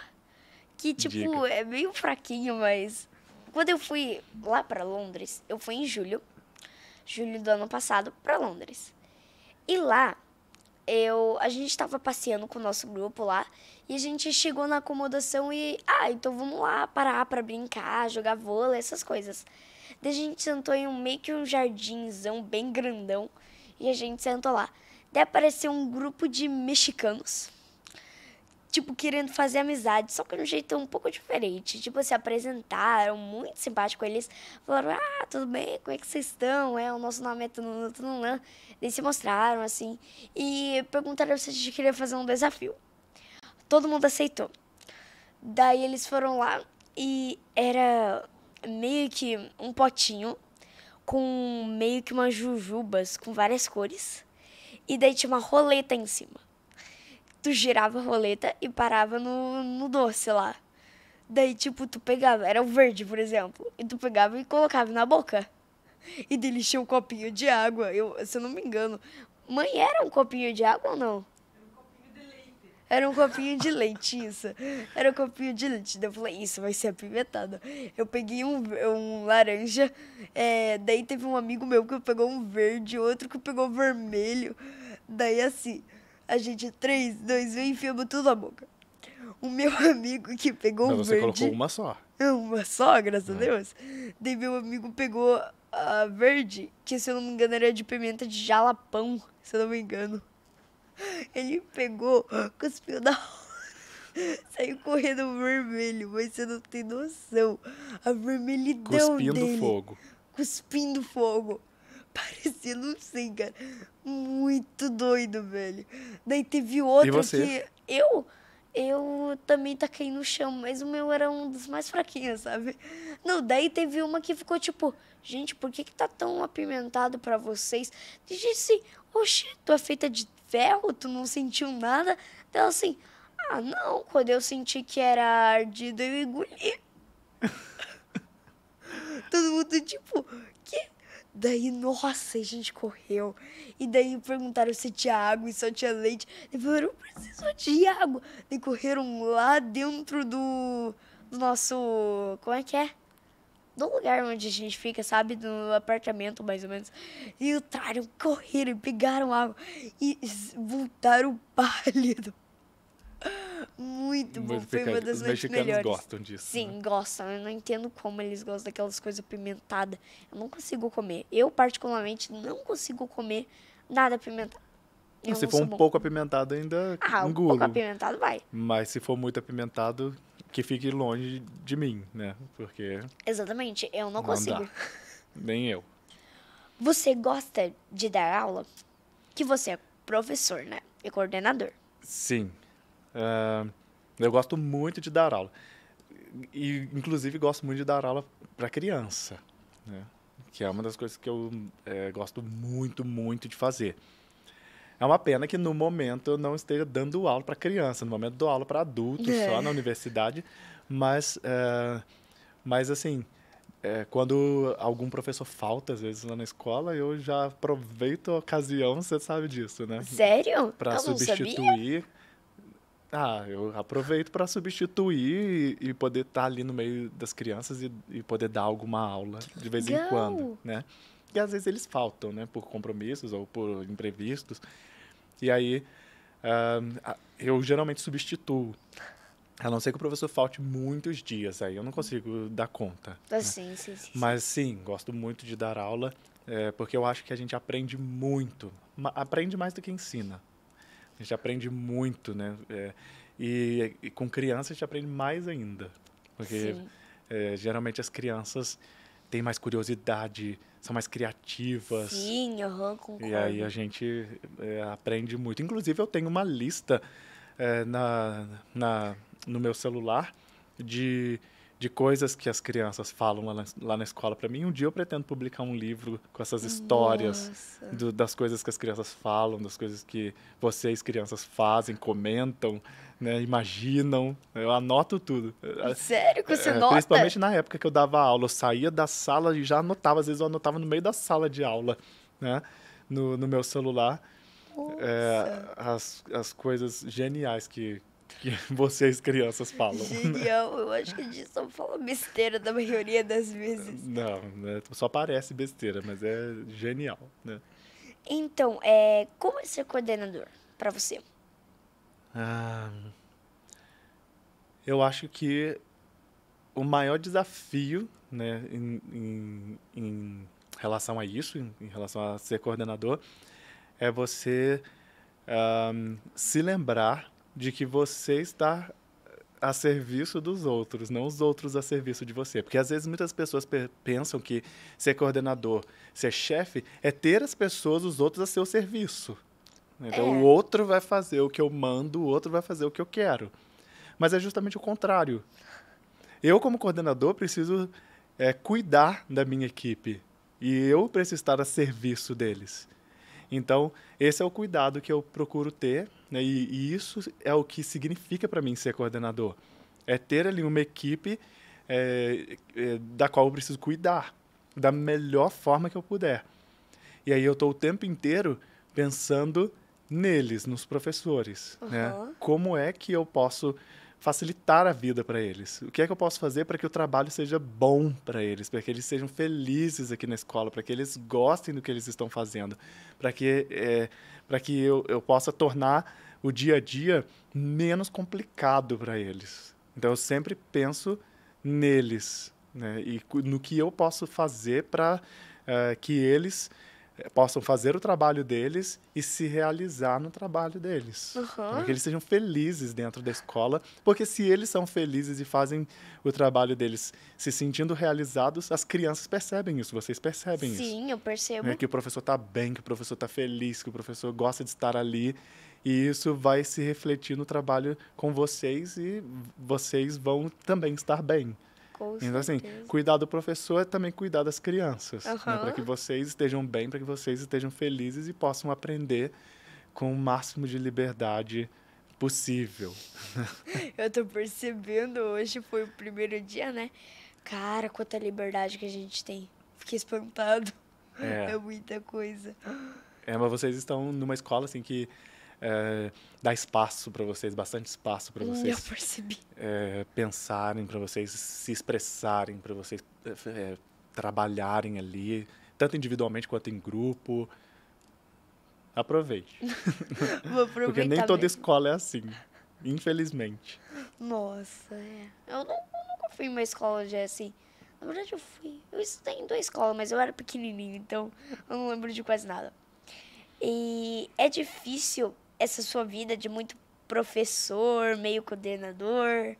Que, tipo, Diga. é meio fraquinho, mas. Quando eu fui lá para Londres, eu fui em julho, julho do ano passado, para Londres. E lá eu, a gente estava passeando com o nosso grupo lá e a gente chegou na acomodação e, ah, então vamos lá parar para brincar, jogar vôlei, essas coisas. Daí a gente sentou em um meio que um jardinzão bem grandão e a gente sentou lá. Daí apareceu um grupo de mexicanos tipo, querendo fazer amizade, só que de um jeito um pouco diferente. Tipo, se apresentaram, muito simpático eles. Falaram, ah, tudo bem, como é que vocês estão? É, o nosso nome é tudo Tununã. Eles se mostraram, assim, e perguntaram se a gente queria fazer um desafio. Todo mundo aceitou. Daí eles foram lá e era meio que um potinho com meio que umas jujubas com várias cores. E daí tinha uma roleta em cima tu girava a roleta e parava no, no doce lá. Daí, tipo, tu pegava, era o verde, por exemplo, e tu pegava e colocava na boca. E dele tinha um copinho de água, eu, se eu não me engano. Mãe, era um copinho de água ou não? Era um copinho de leite, isso. Era um copinho de leite. Daí eu falei, isso vai ser apimentado. Eu peguei um, um laranja, é, daí teve um amigo meu que pegou um verde, outro que pegou vermelho. Daí assim, a gente, três, dois, um, enfiamos tudo na boca. O meu [LAUGHS] amigo que pegou Mas você colocou uma só. Uma só, graças a é. Deus. Daí meu amigo pegou a verde, que se eu não me engano era de pimenta de jalapão, se eu não me engano. Ele pegou, cuspiu na [LAUGHS] Saiu correndo vermelho, mas você não tem noção. A vermelhidão Cuspindo dele. Cuspindo fogo. Cuspindo fogo. [LAUGHS] parecendo assim, cara. Muito doido, velho. Daí teve outro e você? que. Eu? Eu também taquei no chão, mas o meu era um dos mais fraquinhos, sabe? Não, daí teve uma que ficou tipo, gente, por que, que tá tão apimentado para vocês? E disse, assim, oxi, tu é feita de ferro, tu não sentiu nada? Então assim, ah, não, quando eu senti que era ardido, eu engoli. [LAUGHS] Todo mundo, tipo, Daí, nossa, a gente correu. E daí perguntaram se tinha água e só tinha leite. Ele falou, eu preciso de água. E correram lá dentro do, do nosso. Como é que é? do lugar onde a gente fica, sabe? Do apartamento, mais ou menos. E entraram, correram, pegaram água e voltaram [LAUGHS] pálido muito bom. Foi uma das Os mexicanos melhores. gostam disso. Sim, né? gostam. Eu não entendo como eles gostam daquelas coisas apimentadas. Eu não consigo comer. Eu, particularmente, não consigo comer nada apimentado. Ah, não, se for um bom. pouco apimentado, ainda ah, engulo. um pouco apimentado vai. Mas se for muito apimentado, que fique longe de mim, né? Porque... Exatamente. Eu não, não consigo. Dá. Nem eu. Você gosta de dar aula? Que você é professor, né? E coordenador. Sim. Uh, eu gosto muito de dar aula. E, inclusive, gosto muito de dar aula para criança, né? que é uma das coisas que eu é, gosto muito, muito de fazer. É uma pena que no momento eu não esteja dando aula para criança, no momento dou aula para adultos só é. na universidade, mas, é, mas assim, é, quando algum professor falta, às vezes, lá na escola, eu já aproveito a ocasião, você sabe disso, né? Sério? Para substituir. Sabia? Ah, eu aproveito para substituir e, poder estar tá ali no meio das crianças e, e poder dar alguma aula de vez em quando, né? E às vezes eles faltam, né? Por compromissos ou por imprevistos. E aí uh, eu geralmente substituo. A não ser que o professor falte muitos dias, aí eu não consigo dar conta. Ah, né? sim, sim, sim, Mas sim, gosto muito de dar aula, é, porque eu acho que a gente aprende muito. Aprende mais do que ensina. A gente aprende muito, né? É, e, e, com criança a gente aprende mais ainda. Porque é, geralmente as crianças têm mais curiosidade, são mais criativas. Sim, uhum, concordo. E aí a gente é, aprende muito. Inclusive eu tenho uma lista é, na, na, no meu celular de de coisas que as crianças falam lá na, lá na escola para mim. Um dia eu pretendo publicar um livro com essas histórias do, das coisas que as crianças falam, das coisas que vocês, crianças, fazem, comentam, né, imaginam. Eu anoto tudo. É, Sério que você é, nota? Principalmente na época que eu dava aula. Eu saía da sala e já anotava. Às vezes eu anotava no meio da sala de aula, né, no, no meu celular. É, as, as coisas geniais que, que [LAUGHS] vocês crianças falam. Genial, eu acho que a gente só fala besteira da maioria das vezes. Não, né? só parece besteira, mas é genial, né? Então, é, como é ser coordenador para você? Ah, eu acho que o maior desafio, né, em, em, em relação a isso, em, em relação a ser coordenador, é você um, ah, se lembrar de que você está a serviço dos outros, não os outros a serviço de você. Porque às vezes muitas pessoas pensam que ser coordenador, ser chefe, é ter as pessoas, os outros, a seu serviço. Então, é. o outro vai fazer o que eu mando, o outro vai fazer o que eu quero. Mas é justamente o contrário. Eu, como coordenador, preciso é, cuidar da minha equipe. E eu preciso estar a serviço deles. Então, esse é o cuidado que eu procuro ter, né? e, e isso é o que significa para mim ser coordenador. É ter ali uma equipe é, é, da qual eu preciso cuidar da melhor forma que eu puder. E aí eu estou o tempo inteiro pensando neles, nos professores. Uhum. Né? Como é que eu posso facilitar a vida para eles. O que é que eu posso fazer para que o trabalho seja bom para eles, para que eles sejam felizes aqui na escola, para que eles gostem do que eles estão fazendo, para que, é, para que eu, eu possa tornar o dia a dia menos complicado para eles. Então eu sempre penso neles né, e no que eu posso fazer para uh, eh, que eles possam fazer o trabalho deles e se realizar no trabalho deles. Uhum. Para que eles sejam felizes dentro da escola, porque se eles são felizes e fazem o trabalho deles se sentindo realizados, as crianças percebem isso, vocês percebem Sim, isso. Sim, eu percebo. É que o professor está bem, que o professor está feliz, que o professor gosta de estar ali. E isso vai se refletir no trabalho com vocês e vocês vão também estar bem. Com então, assim, certeza. assim, cuidar do professor é também cuidar das crianças, uhum. né, para que vocês estejam bem, para que vocês estejam felizes e possam aprender com o máximo de liberdade possível. [LAUGHS] Eu tô percebendo, hoje foi o primeiro dia, né? Cara, quanta liberdade que a gente tem. Fiquei espantado. É, é muita coisa. É, mas vocês estão numa escola assim que é, dar espaço para vocês, bastante espaço para hum, vocês. Eu percebi. É, pensarem para vocês, se expressarem para vocês, é, trabalharem ali, tanto individualmente quanto em grupo. Aproveite. [LAUGHS] Vou aproveitar. Porque nem toda mesmo. escola é assim, infelizmente. Nossa, é. Eu, não, eu nunca fui em uma escola de assim. Na verdade, eu fui. Eu estudei em duas escolas, mas eu era pequenininho, então eu não lembro de quase nada. E é difícil essa sua vida de muito professor, meio coordenador?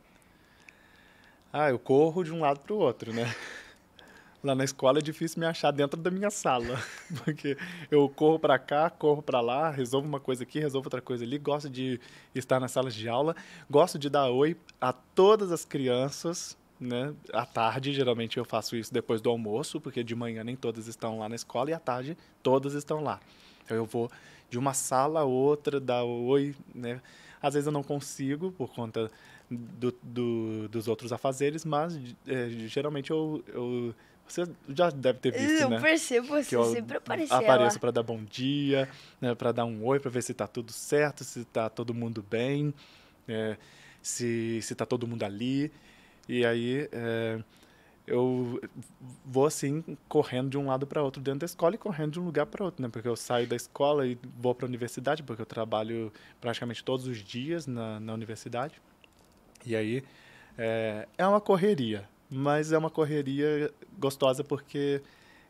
Ah, eu corro de um lado para o outro, né? [LAUGHS] Lá na escola é difícil me achar dentro da minha sala, [LAUGHS] porque eu corro para cá, corro para lá, resolvo uma coisa aqui, resolvo outra coisa ali, gosto de estar nas salas de aula, gosto de dar oi a todas as crianças, né? À tarde, geralmente eu faço isso depois do almoço, porque de manhã nem todas estão lá na escola e à tarde todas estão lá. Então eu vou de uma sala a outra, dar oi, né? Às vezes eu não consigo por conta do, do, dos outros afazeres, mas é, geralmente eu, eu você já deve ter visto, eu né? Percebo, você eu sempre apareceu. Apareço para dar bom dia, né, para dar um oi, para ver se está tudo certo, se está todo mundo bem, é, se está todo mundo ali. E aí é, eu vou assim correndo de um lado para outro dentro da escola e correndo de um lugar para outro, né? Porque eu saio da escola e vou para a universidade, porque eu trabalho praticamente todos os dias na, na universidade. E aí é, é uma correria, mas é uma correria gostosa porque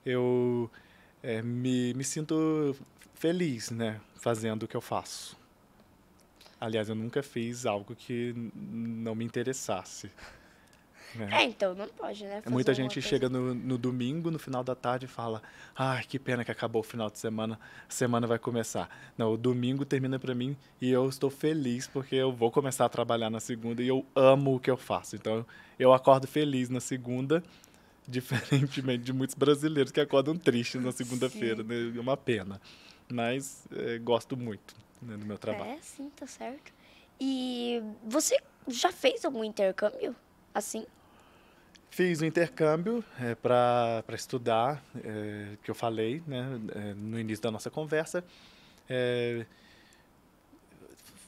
eu é, me, me sinto feliz, né? Fazendo o que eu faço. Aliás, eu nunca fiz algo que não me interessasse. É. é. então, não pode, né? Fazer Muita gente chega no, no, domingo, no final da tarde, e fala: Ai, ah, que pena que acabou o final de semana, a semana vai começar. Não, o domingo termina para mim e eu estou feliz porque eu vou começar a trabalhar na segunda e eu amo o que eu faço. Então, eu acordo feliz na segunda, [LAUGHS] diferentemente de muitos brasileiros que acordam tristes na segunda-feira, né? É uma pena. Mas é, gosto muito né, do meu trabalho. É, sim, tá certo. E você já fez algum intercâmbio assim? Fiz o um intercâmbio é, para estudar, é, que eu falei né, é, no início da nossa conversa. É,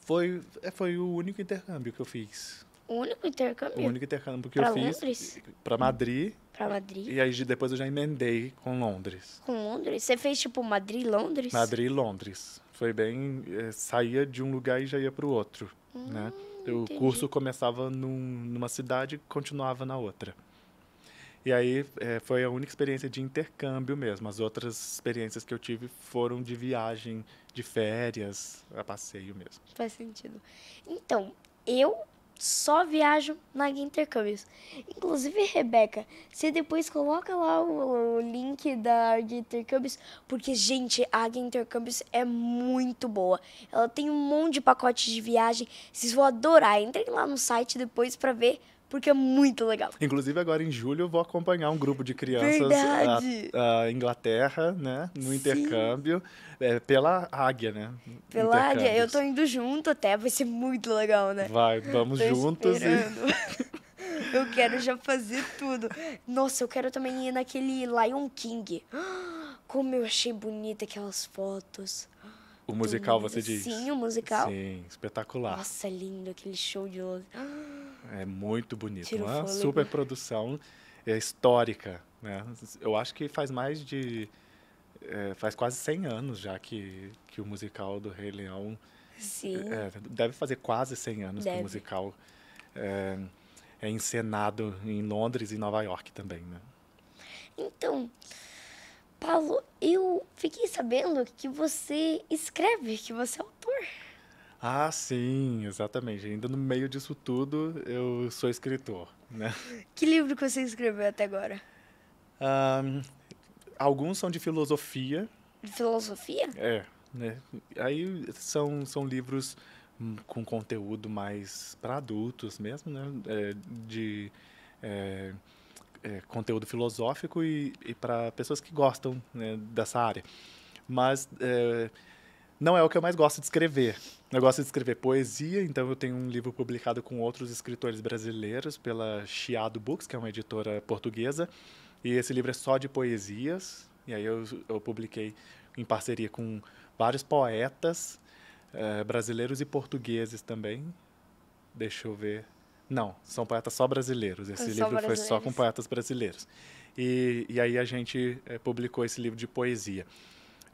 foi, é, foi o único intercâmbio que eu fiz. O único intercâmbio? O único intercâmbio que pra eu fiz. Para Madrid. Para Madrid. E aí depois eu já emendei com Londres. Com Londres? Você fez tipo Madrid Londres? Madrid Londres. Foi bem. É, saía de um lugar e já ia para o outro. Né? Hum, né? O entendi. curso começava num, numa cidade e continuava na outra. E aí é, foi a única experiência de intercâmbio mesmo. As outras experiências que eu tive foram de viagem, de férias, a passeio mesmo. Faz sentido. Então, eu só viajo na Intercâmbios. Inclusive, Rebeca, você depois coloca lá o, o link da Águia Intercâmbios, porque, gente, a Águia Intercâmbios é muito boa. Ela tem um monte de pacotes de viagem, vocês vão adorar. Entrem lá no site depois para ver porque é muito legal. Inclusive, agora em julho eu vou acompanhar um grupo de crianças à, Inglaterra, né? No Sim. intercâmbio. É, pela Águia, né? Pela Águia, eu tô indo junto até, vai ser muito legal, né? Vai, vamos tô juntos e. [LAUGHS] eu quero já fazer tudo. Nossa, eu quero também ir naquele Lion King. Como eu achei bonita aquelas fotos. O musical, você diz? Sim, o musical. Sim, espetacular. Nossa, lindo aquele show de luz. É muito bonito. uma é? super produção é, histórica. Né? Eu acho que faz mais de. É, faz quase 100 anos já que, que o musical do Rei Leão. Sim. É, deve fazer quase 100 anos deve. que o musical é, é encenado em Londres e Nova York também. Né? Então, Paulo, eu fiquei sabendo que você escreve, que você é autor. Ah, sim, exatamente. Ainda no meio disso tudo, eu sou escritor, né? Que livro que você escreveu até agora? Um, alguns são de filosofia. De filosofia? É, né? Aí são, são livros hum, com conteúdo mais para adultos mesmo, né? É, de... É, é, conteúdo filosófico e, e para pessoas que gostam né, dessa área. Mas é, não é o que eu mais gosto de escrever. Eu gosto de escrever poesia, então eu tenho um livro publicado com outros escritores brasileiros pela Chiado Books, que é uma editora portuguesa. E esse livro é só de poesias. E aí eu, eu publiquei em parceria com vários poetas eh, brasileiros e portugueses também. Deixa eu ver. Não, são poetas só brasileiros. Esse só livro brasileiros. foi só com poetas brasileiros. E, e aí a gente eh, publicou esse livro de poesia.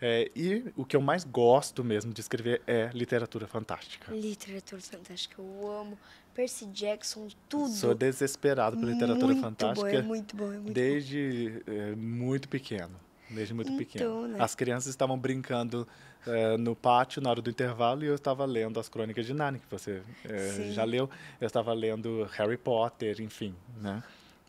É, e o que eu mais gosto mesmo de escrever é literatura fantástica. Literatura fantástica, eu amo. Percy Jackson, tudo. Sou desesperado por literatura muito é fantástica. Bom, é muito bom, é muito desde, bom. Desde muito pequeno. Desde muito então, pequeno. Né? As crianças estavam brincando é, no pátio na hora do intervalo e eu estava lendo as Crônicas de Nani que você é, já leu. Eu estava lendo Harry Potter, enfim, né?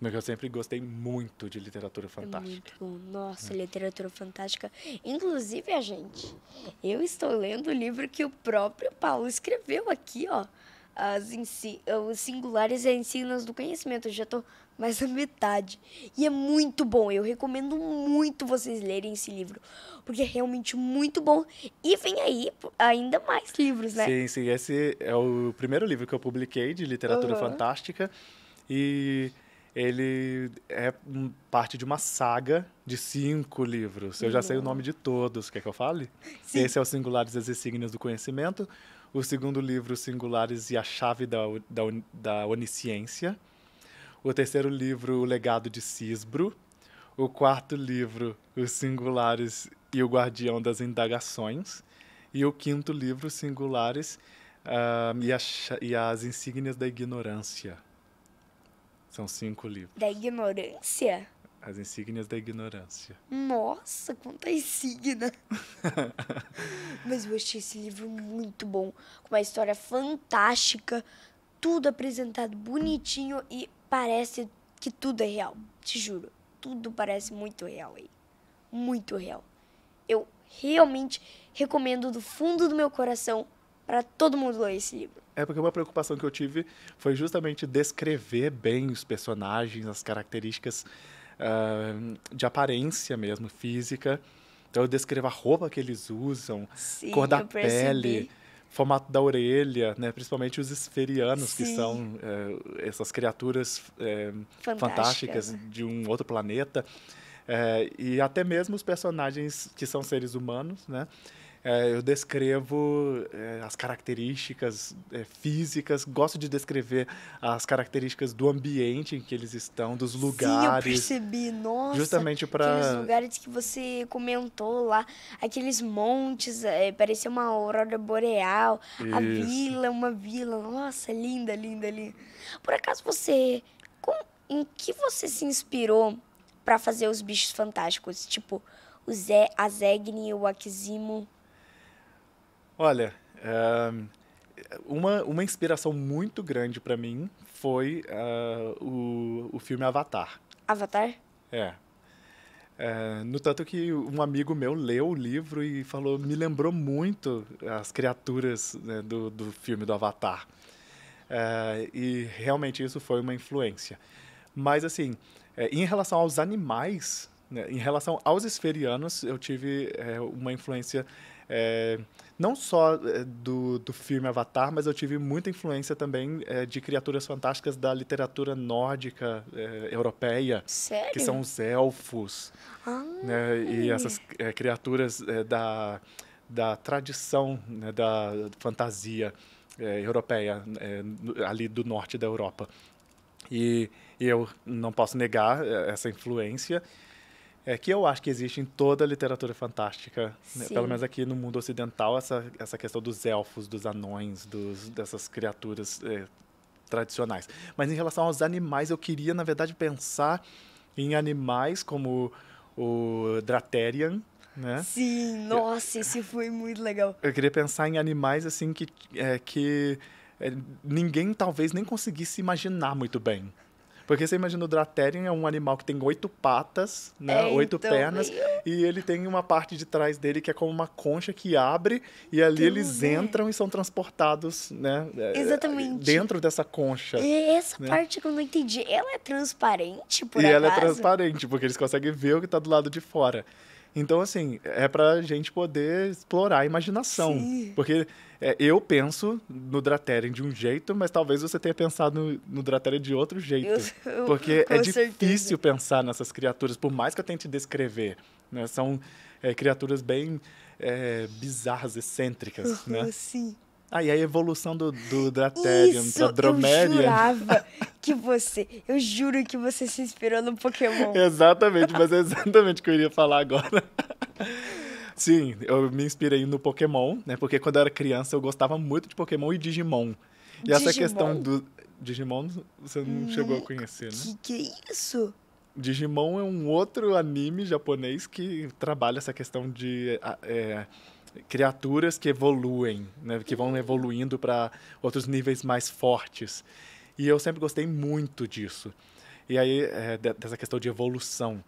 Mas eu sempre gostei muito de literatura é fantástica. muito bom. Nossa, é. literatura fantástica. Inclusive, a gente, eu estou lendo o livro que o próprio Paulo escreveu aqui, ó. As os singulares e ensinas do conhecimento. Eu já estou mais na metade. E é muito bom. Eu recomendo muito vocês lerem esse livro. Porque é realmente muito bom. E vem aí ainda mais livros, né? Sim, sim. Esse é o primeiro livro que eu publiquei de literatura uhum. fantástica. E ele é parte de uma saga de cinco livros. Eu já sei o nome de todos. Quer que eu fale? Sim. Esse é o Singulares e Signos do Conhecimento. O segundo livro, Singulares e a Chave da, da, da Onisciência. O terceiro livro, O Legado de Cisbro. O quarto livro, Os Singulares e o Guardião das Indagações. E o quinto livro, Singulares uh, e, a, e as Insígnias da Ignorância. São cinco livros. Da ignorância? As insígnias da ignorância. Nossa, quanta insígnia! [LAUGHS] Mas eu achei esse livro muito bom, com uma história fantástica, tudo apresentado bonitinho e parece que tudo é real. Te juro, tudo parece muito real aí. Muito real. Eu realmente recomendo do fundo do meu coração para todo mundo ler esse livro. É porque uma preocupação que eu tive foi justamente descrever bem os personagens, as características uh, de aparência mesmo, física. Então eu descrevo a roupa que eles usam, Sim, cor da pele, formato da orelha, né? principalmente os esferianos, Sim. que são é, essas criaturas é, fantásticas. fantásticas de um outro planeta. É, e até mesmo os personagens que são seres humanos, né? É, eu descrevo é, as características é, físicas, gosto de descrever as características do ambiente em que eles estão, dos lugares. Sim, eu percebi, nossa. Justamente para aqueles lugares que você comentou lá, aqueles montes, é, parecia uma aurora boreal, Isso. a vila, uma vila, nossa, linda, linda, linda. Por acaso você, com, em que você se inspirou para fazer os bichos fantásticos, tipo o Zé, a Zegni, o Aquisimo Olha, eh, uma, uma inspiração muito grande para mim foi uh, o, o filme Avatar. Avatar? É. Eh, no tanto que um amigo meu leu o livro e falou, me lembrou muito as criaturas né, do, do filme do Avatar. e realmente isso foi uma influência. Mas, assim, em relação aos animais, né, em relação aos esferianos, eu tive uma influência é, não só é, do, do filme Avatar, mas eu tive muita influência também é, de criaturas fantásticas da literatura nórdica é, europeia. Sério? Que são os elfos. Né, e ah. essas é, criaturas é, da, da tradição, né, da fantasia europeia, ali do norte da Europa. E, e eu não posso negar essa influência é, que eu acho que existe em toda a literatura fantástica, né? pelo menos aqui no mundo ocidental, essa, essa questão dos elfos, dos anões, dos, dessas criaturas é, tradicionais. Mas em relação aos animais, eu queria, na verdade, pensar em animais como o Draterian, né? Sim, nossa, esse foi muito legal. Eu queria pensar em animais assim que, é, que é, ninguém talvez nem conseguisse imaginar muito bem. Porque você imagina o Draterium é um animal que tem oito patas, né? É, oito então, pernas. E ele tem uma parte de trás dele que é como uma concha que abre. E ali eles é. entram e são transportados, né? É, é, Exatamente. Dentro dessa concha. E é, essa né? parte que eu não entendi. Ela é transparente, por E acaso? ela é transparente, porque eles conseguem ver o que está do lado de fora. Então, assim, é pra gente poder explorar a imaginação. Sim. Porque é, eu penso no Draterian de um jeito, mas talvez você tenha pensado no, no de outro jeito. Eu, eu, porque é certeza. difícil pensar nessas criaturas, por mais que eu tente descrever. Né? São é, criaturas bem é, bizarras, excêntricas, uhum, né? Sim. Ah, e a evolução do, do droméria para Dromédia. Eu jurava [LAUGHS] que você, eu juro que você se inspirou no Pokémon. Exatamente, mas é exatamente o que eu iria falar agora. Sim, eu me inspirei no Pokémon, né? Porque quando eu era criança eu gostava muito de Pokémon e Digimon. E Digimon? essa questão do Digimon, você não hum, chegou a conhecer, né? Que que é isso? Digimon é um outro anime japonês que trabalha essa questão de ah, é, criaturas que evoluem, né, que vão evoluindo para outros níveis mais fortes. E eu sempre gostei muito disso. E aí, é, dessa questão de evolução.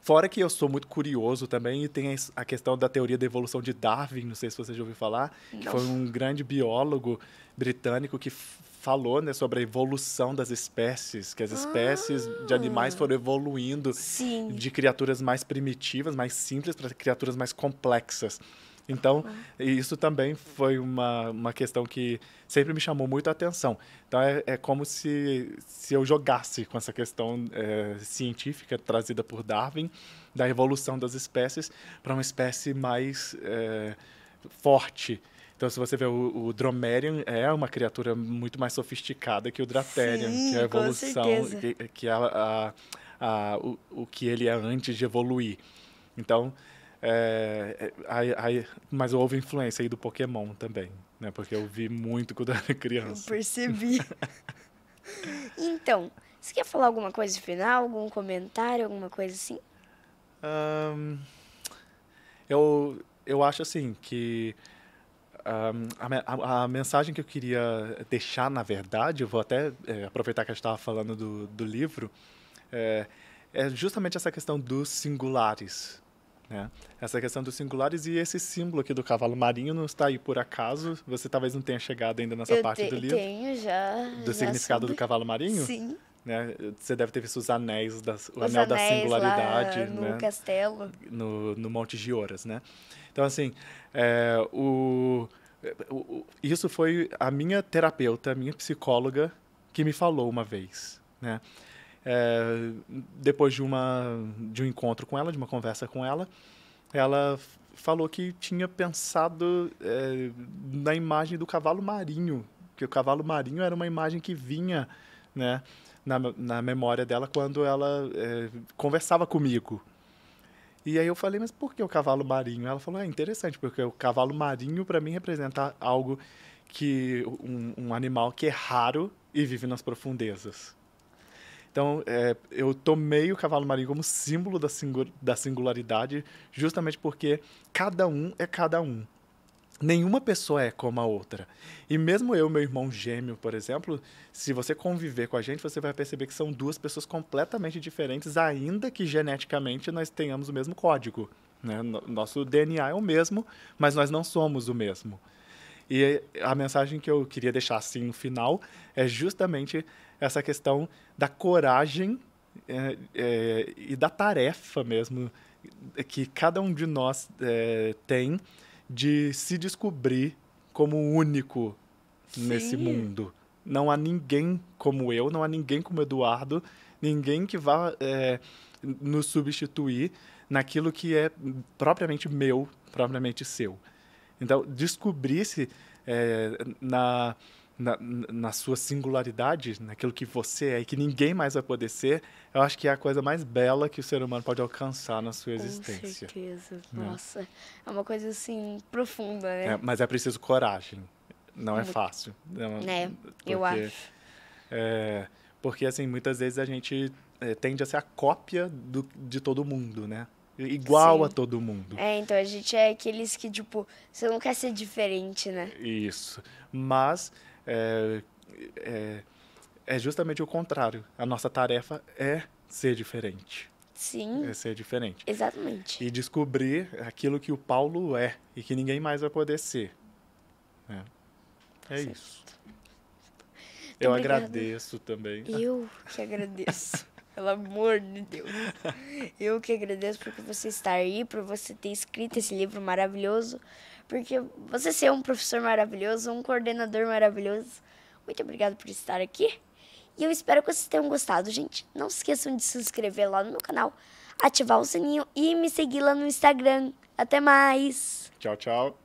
Fora que eu sou muito curioso também, e tem a questão da teoria da evolução de Darwin, não sei se você já ouviu falar, Nossa. que foi um grande biólogo britânico que falou né, sobre a evolução das espécies, que as ah. espécies de animais foram evoluindo sim. de criaturas mais primitivas, mais simples, para criaturas mais complexas. Então, tá. isso também foi uma, uma questão que sempre me chamou muito a atenção. Então, é, é como se, se eu jogasse com essa questão é, científica trazida por Darwin, da evolução das espécies, para uma espécie mais é, forte. Então, se você vê o, o, Dromerian, é uma criatura muito mais sofisticada que o Draterian, Sim, que é a evolução, que, que a, a, a, o, o que ele é antes de evoluir. Então, é, é, aí, aí, mas houve influência aí do Pokémon também, né? Porque eu vi muito quando era criança. Eu percebi. [LAUGHS] então, você quer falar alguma coisa de final? Algum comentário? Alguma coisa assim? Um, eu, eu acho assim que um, a, a, a, mensagem que eu queria deixar, na verdade, eu vou até é, aproveitar que a gente estava falando do, do livro, é, é justamente essa questão dos singulares, né? Essa questão dos singulares e esse símbolo aqui do cavalo marinho não está aí por acaso? Você talvez não tenha chegado ainda nessa eu parte te, do livro. Tenho já. Do já significado soube. do cavalo marinho? Sim. Né? Você deve ter visto os anéis, das, o os anel da singularidade. Lá no né? castelo. No, no Monte Gioras, né? Então, assim, é, o, o, isso foi a minha terapeuta, a minha psicóloga, que me falou uma vez, né? É, depois de, uma, de um encontro com ela, de uma conversa com ela, ela falou que tinha pensado é, na imagem do cavalo marinho, que o cavalo marinho era uma imagem que vinha né, na, na memória dela quando ela é, conversava comigo. E aí eu falei, mas por que o cavalo marinho? Ela falou, é interessante, porque o cavalo marinho para mim representa algo que um, um animal que é raro e vive nas profundezas. Então, é, eu tomei o cavalo marinho como símbolo da, da singularidade, justamente porque cada um é cada um. Nenhuma pessoa é como a outra. E mesmo eu, meu irmão gêmeo, por exemplo, se você conviver com a gente, você vai perceber que são duas pessoas completamente diferentes, ainda que geneticamente nós tenhamos o mesmo código. Né? Nosso DNA é o mesmo, mas nós não somos o mesmo. E a mensagem que eu queria deixar assim no final é justamente essa questão da coragem é, é, e da tarefa mesmo que cada um de nós é, tem de se descobrir como único Sim. nesse mundo. Não há ninguém como eu, não há ninguém como Eduardo, ninguém que vá é, nos substituir naquilo que é propriamente meu, propriamente seu. Então, descobrir-se é, na na, na, sua singularidade, naquilo que você é e que ninguém mais vai poder ser, eu acho que é a coisa mais bela que o ser humano pode alcançar na sua Com existência. Com certeza. Né? Nossa, é uma coisa assim profunda, né? É, mas é preciso coragem. Não é fácil. É, uma, é porque, eu acho. É, porque, assim, muitas vezes a gente é, tende a ser a cópia do, de todo mundo, né? igual Sim. a todo mundo. É, então a gente é aqueles que, tipo, você não quer ser diferente, né? Isso. Mas é, é, é justamente o contrário. A nossa tarefa é ser diferente. Sim. É ser diferente. Exatamente. E descobrir aquilo que o Paulo é e que ninguém mais vai poder ser. Né? É, é isso. eu obrigada. agradeço também. Eu que agradeço. [LAUGHS] Pelo amor de Deus. Eu que agradeço por você estar aí, por você ter escrito esse livro maravilhoso, porque você ser um professor maravilhoso, um coordenador maravilhoso. Muito obrigado por estar aqui. E eu espero que vocês tenham gostado, gente. Não se esqueçam de se inscrever lá no meu canal, ativar o sininho e me seguir lá no Instagram. Até mais. Tchau, tchau.